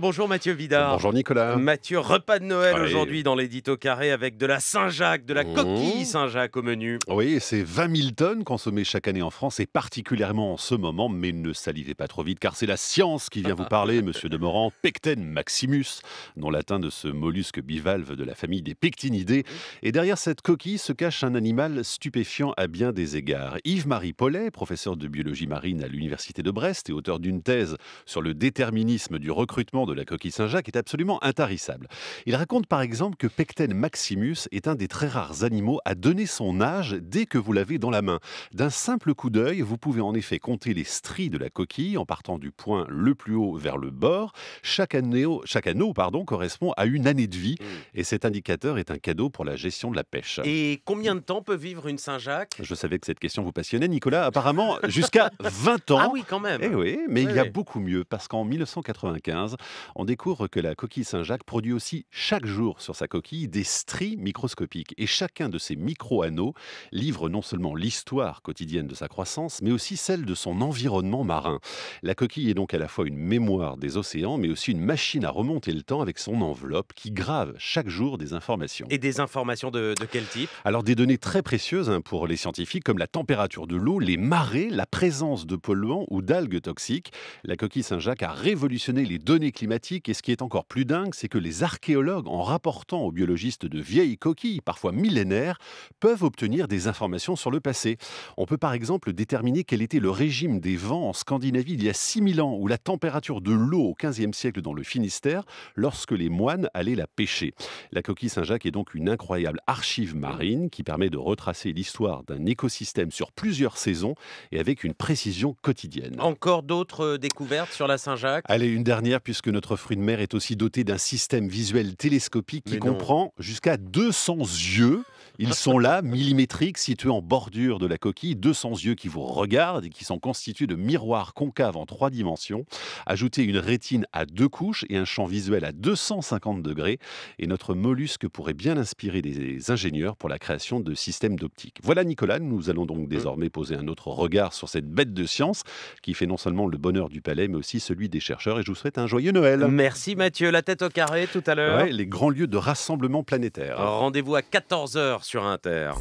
Bonjour Mathieu Vidard. Bonjour Nicolas. Mathieu, repas de Noël aujourd'hui dans l'édito carré avec de la Saint-Jacques, de la mmh. coquille Saint-Jacques au menu. Oui, c'est 20 000 tonnes consommées chaque année en France et particulièrement en ce moment, mais ne salivez pas trop vite car c'est la science qui vient vous parler, monsieur Demorand. Pecten maximus, nom latin de ce mollusque bivalve de la famille des pectinidés. Et derrière cette coquille se cache un animal stupéfiant à bien des égards. Yves-Marie Paulet, professeur de biologie marine à l'université de Brest et auteur d'une thèse sur le déterminisme du recrutement de la coquille Saint-Jacques est absolument intarissable. Il raconte par exemple que Pecten maximus est un des très rares animaux à donner son âge dès que vous l'avez dans la main. D'un simple coup d'œil, vous pouvez en effet compter les stries de la coquille en partant du point le plus haut vers le bord. Chaque anneau, chaque anneau pardon, correspond à une année de vie mm. et cet indicateur est un cadeau pour la gestion de la pêche. Et combien de temps peut vivre une Saint-Jacques Je savais que cette question vous passionnait, Nicolas. Apparemment, jusqu'à 20 ans. Ah oui, quand même. Eh oui, mais il y a beaucoup mieux parce qu'en 1995, on découvre que la coquille Saint-Jacques produit aussi chaque jour sur sa coquille des stries microscopiques. Et chacun de ces micro-anneaux livre non seulement l'histoire quotidienne de sa croissance, mais aussi celle de son environnement marin. La coquille est donc à la fois une mémoire des océans, mais aussi une machine à remonter le temps avec son enveloppe qui grave chaque jour des informations. Et des informations de, de quel type Alors des données très précieuses hein, pour les scientifiques, comme la température de l'eau, les marées, la présence de polluants ou d'algues toxiques. La coquille Saint-Jacques a révolutionné les données climatiques et ce qui est encore plus dingue, c'est que les archéologues, en rapportant aux biologistes de vieilles coquilles, parfois millénaires, peuvent obtenir des informations sur le passé. On peut par exemple déterminer quel était le régime des vents en Scandinavie il y a 6000 ans, ou la température de l'eau au 15e siècle dans le Finistère, lorsque les moines allaient la pêcher. La coquille Saint-Jacques est donc une incroyable archive marine qui permet de retracer l'histoire d'un écosystème sur plusieurs saisons et avec une précision quotidienne. Encore d'autres euh, découvertes sur la Saint-Jacques Allez, une dernière, puisque notre fruit de mer est aussi doté d'un système visuel télescopique qui comprend jusqu'à 200 yeux. Ils sont là, millimétriques, situés en bordure de la coquille, 200 yeux qui vous regardent et qui sont constitués de miroirs concaves en trois dimensions. Ajoutez une rétine à deux couches et un champ visuel à 250 degrés. Et notre mollusque pourrait bien inspirer des ingénieurs pour la création de systèmes d'optique. Voilà Nicolas, nous allons donc mm. désormais poser un autre regard sur cette bête de science qui fait non seulement le bonheur du palais, mais aussi celui des chercheurs. Et je vous souhaite un joyeux Noël. Merci Mathieu, la tête au carré tout à l'heure. les grands lieux de rassemblement planétaire. Rendez-vous à 14h sur Inter.